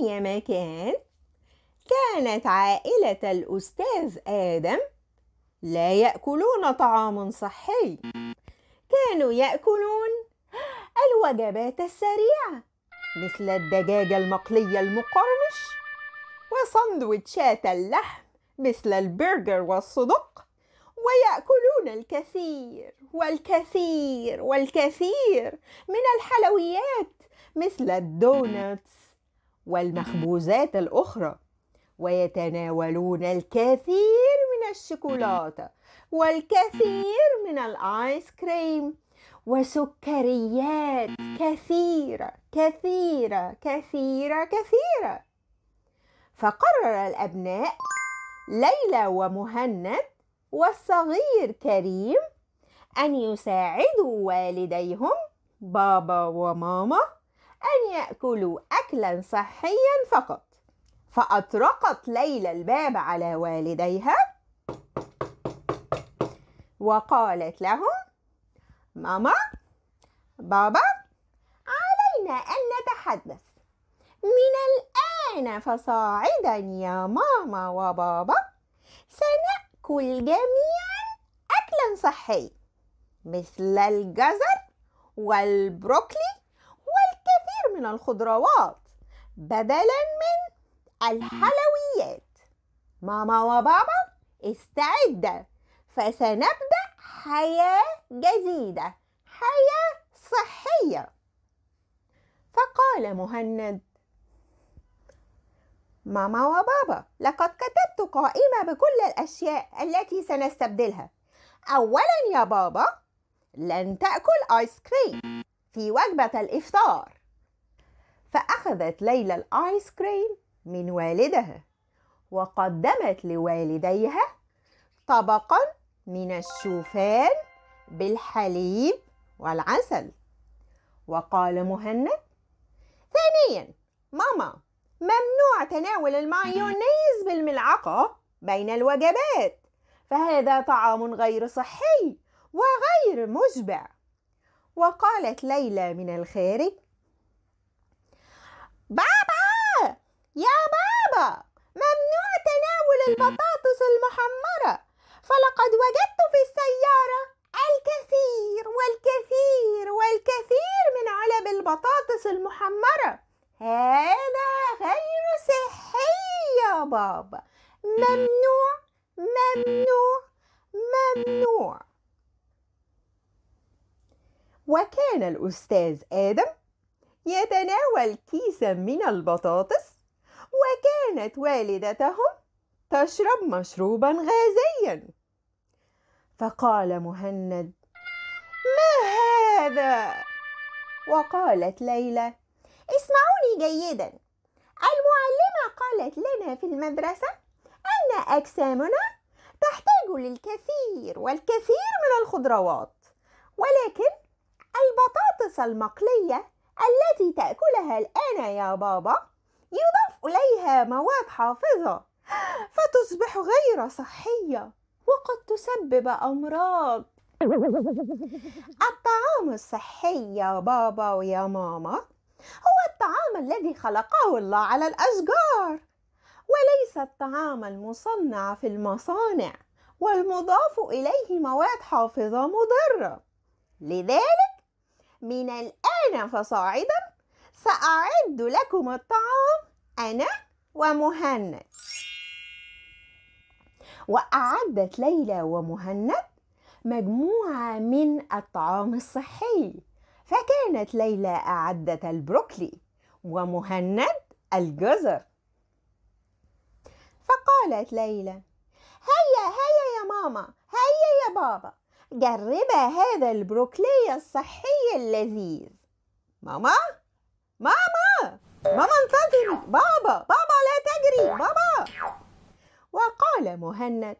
ثاني مكان كانت عائلة الأستاذ آدم لا يأكلون طعام صحي كانوا يأكلون الوجبات السريعة مثل الدجاجة المقلية المقرمش وسندوتشات اللحم مثل البرجر والصدق ويأكلون الكثير والكثير والكثير من الحلويات مثل الدونتس والمخبوزات الأخرى ويتناولون الكثير من الشوكولاتة والكثير من الآيس كريم وسكريات كثيرة كثيرة كثيرة كثيرة فقرر الأبناء ليلى ومهند والصغير كريم أن يساعدوا والديهم بابا وماما أن يأكلوا أكلا صحيا فقط فأطرقت ليلى الباب على والديها وقالت لهم ماما بابا علينا أن نتحدث من الآن فصاعدا يا ماما وبابا سنأكل جميعا أكلا صحيا مثل الجزر والبروكلي من الخضروات بدلا من الحلويات ماما وبابا استعد فسنبدأ حياة جديدة حياة صحية فقال مهند ماما وبابا لقد كتبت قائمة بكل الأشياء التي سنستبدلها أولا يا بابا لن تأكل آيس كريم في وجبة الإفطار فأخذت ليلى الآيس كريم من والدها وقدمت لوالديها طبقا من الشوفان بالحليب والعسل وقال مهند ثانيا ماما ممنوع تناول المايونيز بالملعقة بين الوجبات فهذا طعام غير صحي وغير مشبع وقالت ليلى من الخارج بابا يا بابا ممنوع تناول إيه؟ البطاطس المحمرة فلقد وجدت في السيارة الكثير والكثير والكثير من علب البطاطس المحمرة هذا غير صحي يا بابا إيه؟ ممنوع ممنوع ممنوع وكان الأستاذ آدم يتناول كيسا من البطاطس وكانت والدتهم تشرب مشروبا غازيا فقال مهند ما هذا وقالت ليلى اسمعوني جيدا المعلمه قالت لنا في المدرسه ان اجسامنا تحتاج للكثير والكثير من الخضروات ولكن البطاطس المقليه التي تأكلها الآن يا بابا يضاف إليها مواد حافظة فتصبح غير صحية وقد تسبب أمراض الطعام الصحي يا بابا ويا ماما هو الطعام الذي خلقه الله على الأشجار وليس الطعام المصنع في المصانع والمضاف إليه مواد حافظة مضرة لذلك من الآن أنا فصاعدا سأعد لكم الطعام أنا ومهند وأعدت ليلى ومهند مجموعة من الطعام الصحي فكانت ليلى أعدت البروكلي ومهند الجزر فقالت ليلى هيا هيا يا ماما هيا يا بابا جربا هذا البروكلي الصحي اللذيذ ماما ماما ماما انتظري بابا بابا لا تجري بابا وقال مهند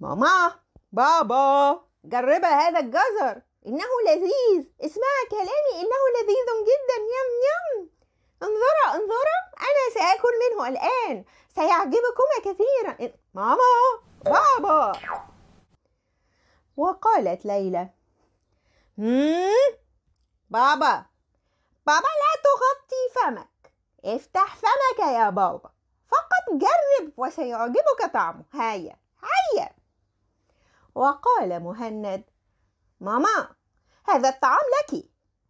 ماما بابا جرب هذا الجزر إنه لذيذ اسمع كلامي إنه لذيذ جدا يم يم انظرا انظرا أنا سآكل منه الآن سيعجبكما كثيرا ماما بابا وقالت ليلى بابا بابا لا تغطي فمك افتح فمك يا بابا فقط جرب وسيعجبك طعمه هيا هيا وقال مهند ماما هذا الطعام لك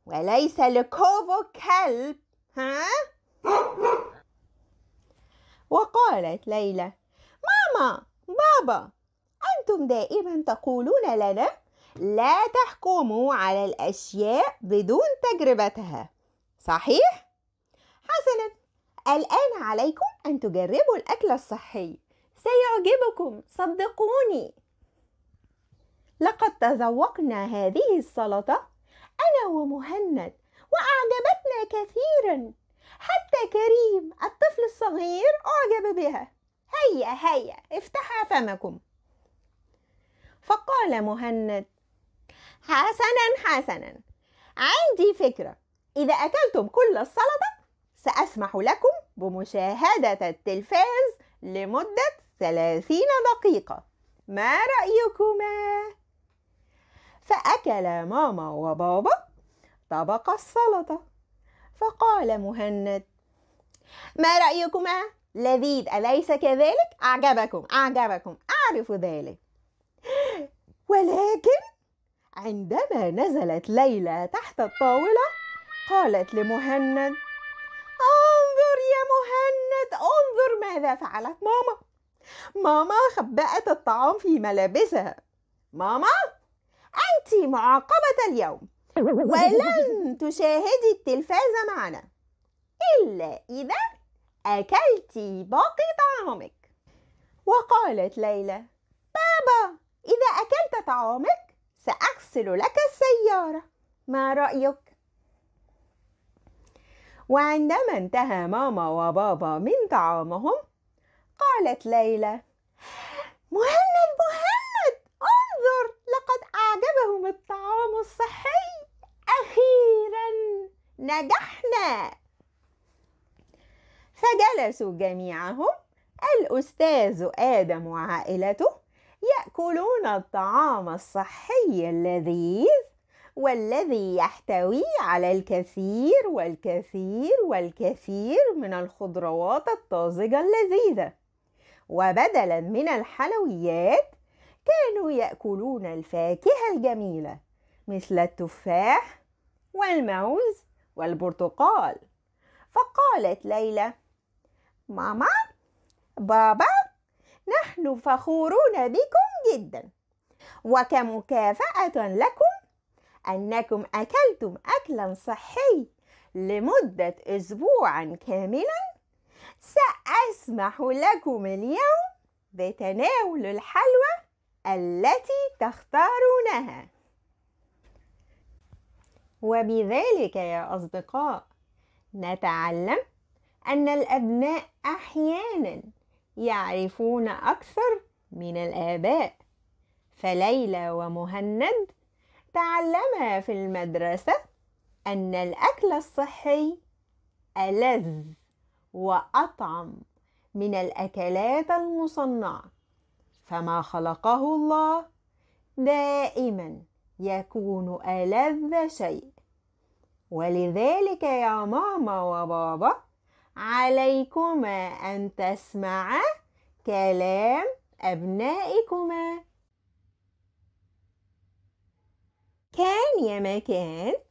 وليس لكوفو كلب ها وقالت ليلى ماما بابا انتم دائما تقولون لنا لا تحكموا على الأشياء بدون تجربتها صحيح؟ حسنا الآن عليكم أن تجربوا الأكل الصحي سيعجبكم صدقوني لقد تذوقنا هذه السلطة أنا ومهند وأعجبتنا كثيرا حتى كريم الطفل الصغير أعجب بها هيا هيا افتحا فمكم فقال مهند حسنا حسنا عندي فكرة إذا أكلتم كل السلطة سأسمح لكم بمشاهدة التلفاز لمدة ثلاثين دقيقة ما رأيكما؟ فأكل ماما وبابا طبق السلطة فقال مهند ما رأيكما؟ لذيذ أليس كذلك؟ أعجبكم أعجبكم أعرف ذلك ولكن عندما نزلت ليلى تحت الطاولة قالت لمهند انظر يا مهند انظر ماذا فعلت ماما ماما خبأت الطعام في ملابسها ماما أنت معاقبة اليوم ولن تشاهدي التلفاز معنا إلا إذا أكلت باقي طعامك وقالت ليلى بابا إذا أكلت طعامك سأغسل لك السيارة ما رأيك؟ وعندما انتهى ماما وبابا من طعامهم قالت ليلى مهند مهند انظر لقد أعجبهم الطعام الصحي أخيرا نجحنا فجلسوا جميعهم الأستاذ آدم وعائلته ياكلون الطعام الصحي اللذيذ والذي يحتوي على الكثير والكثير والكثير من الخضروات الطازجه اللذيذه وبدلا من الحلويات كانوا ياكلون الفاكهه الجميله مثل التفاح والموز والبرتقال فقالت ليلى ماما بابا نحن فخورون بكم جدا وكمكافأة لكم أنكم أكلتم أكلا صحي لمدة أسبوعا كاملا سأسمح لكم اليوم بتناول الحلوى التي تختارونها وبذلك يا أصدقاء نتعلم أن الأبناء أحيانا يعرفون أكثر من الآباء فليلى ومهند تعلما في المدرسة أن الأكل الصحي ألذ وأطعم من الأكلات المصنعة فما خلقه الله دائما يكون ألذ شيء ولذلك يا ماما وبابا عليكما أن تسمعا كلام أبنائكما كان يا مكان